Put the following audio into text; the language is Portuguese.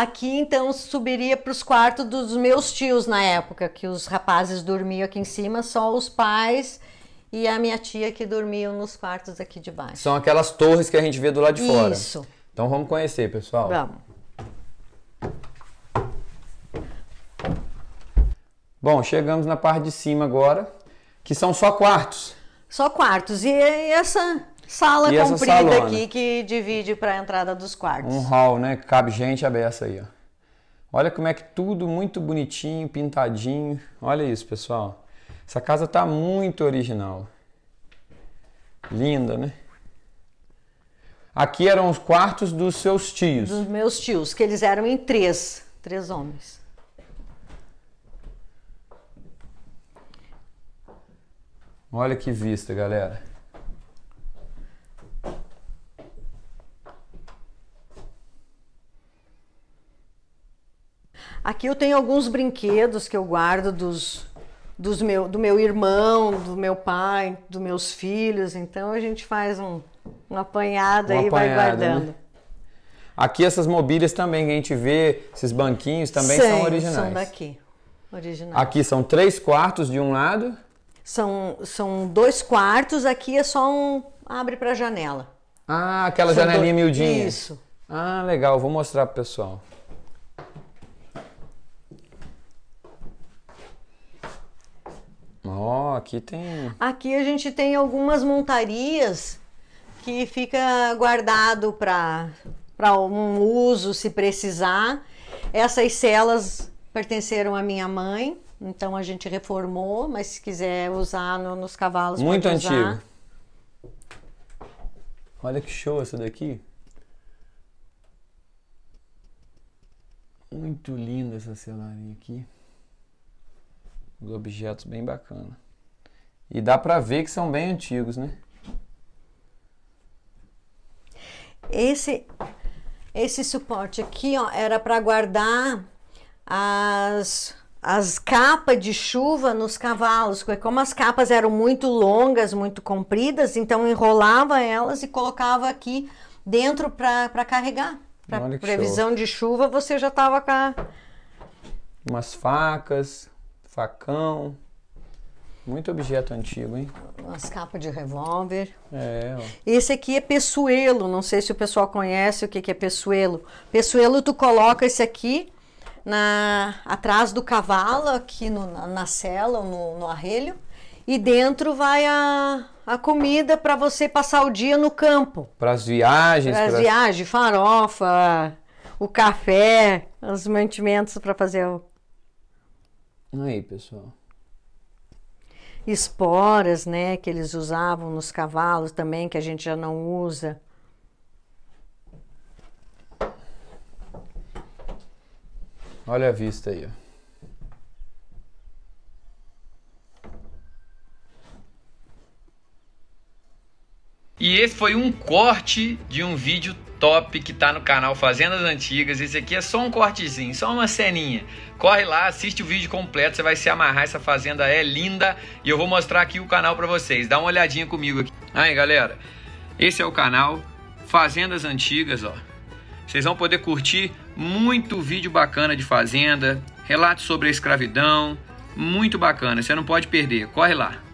Aqui então subiria para os quartos dos meus tios na época, que os rapazes dormiam aqui em cima, só os pais e a minha tia que dormiam nos quartos aqui de baixo. São aquelas torres que a gente vê do lado de fora. Isso. Então vamos conhecer, pessoal. Vamos. Bom, chegamos na parte de cima agora, que são só quartos. Só quartos. E essa sala e comprida aqui que divide para a entrada dos quartos. Um hall, né? Cabe gente aberta aí, ó. Olha como é que tudo muito bonitinho, pintadinho. Olha isso, pessoal. Essa casa tá muito original. Linda, né? Aqui eram os quartos dos seus tios. Dos meus tios, que eles eram em três, três homens. Olha que vista, galera. Aqui eu tenho alguns brinquedos que eu guardo dos, dos meu, do meu irmão, do meu pai, dos meus filhos. Então a gente faz um, um apanhado um aí e vai né? guardando. Né? Aqui essas mobílias também que a gente vê, esses banquinhos também Sim, são originais. São daqui, originais. Aqui são três quartos de um lado. São, são dois quartos, aqui é só um abre para janela. Ah, aquela são janelinha dois... miudinha. Isso. Ah, legal, vou mostrar pro pessoal. aqui tem. Aqui a gente tem algumas montarias que fica guardado para um uso se precisar. Essas celas pertenceram à minha mãe, então a gente reformou, mas se quiser usar no, nos cavalos. Muito antigo. Usar. Olha que show essa daqui. Muito linda essa celaria aqui. Os objetos bem bacana. E dá para ver que são bem antigos, né? Esse esse suporte aqui, ó, era para guardar as as capas de chuva nos cavalos, como as capas eram muito longas, muito compridas, então enrolava elas e colocava aqui dentro para carregar. Pra previsão show. de chuva, você já tava com a... umas facas, facão, muito objeto antigo, hein? umas capas de revólver. É, ó. Esse aqui é pessoelo, não sei se o pessoal conhece o que, que é pessoelo. Pessoelo, tu coloca esse aqui na atrás do cavalo, aqui no, na, na cela, no, no arrelho, e dentro vai a, a comida para você passar o dia no campo. Para as viagens. Para as viagens, farofa, o café, os mantimentos para fazer o. Aí, pessoal esporas, né, que eles usavam nos cavalos também, que a gente já não usa. Olha a vista aí, ó. E esse foi um corte de um vídeo top que tá no canal Fazendas Antigas. Esse aqui é só um cortezinho, só uma ceninha. Corre lá, assiste o vídeo completo, você vai se amarrar. Essa fazenda é linda e eu vou mostrar aqui o canal para vocês. Dá uma olhadinha comigo aqui. Aí, galera, esse é o canal Fazendas Antigas, ó. Vocês vão poder curtir muito vídeo bacana de fazenda, relatos sobre a escravidão, muito bacana. Você não pode perder. Corre lá.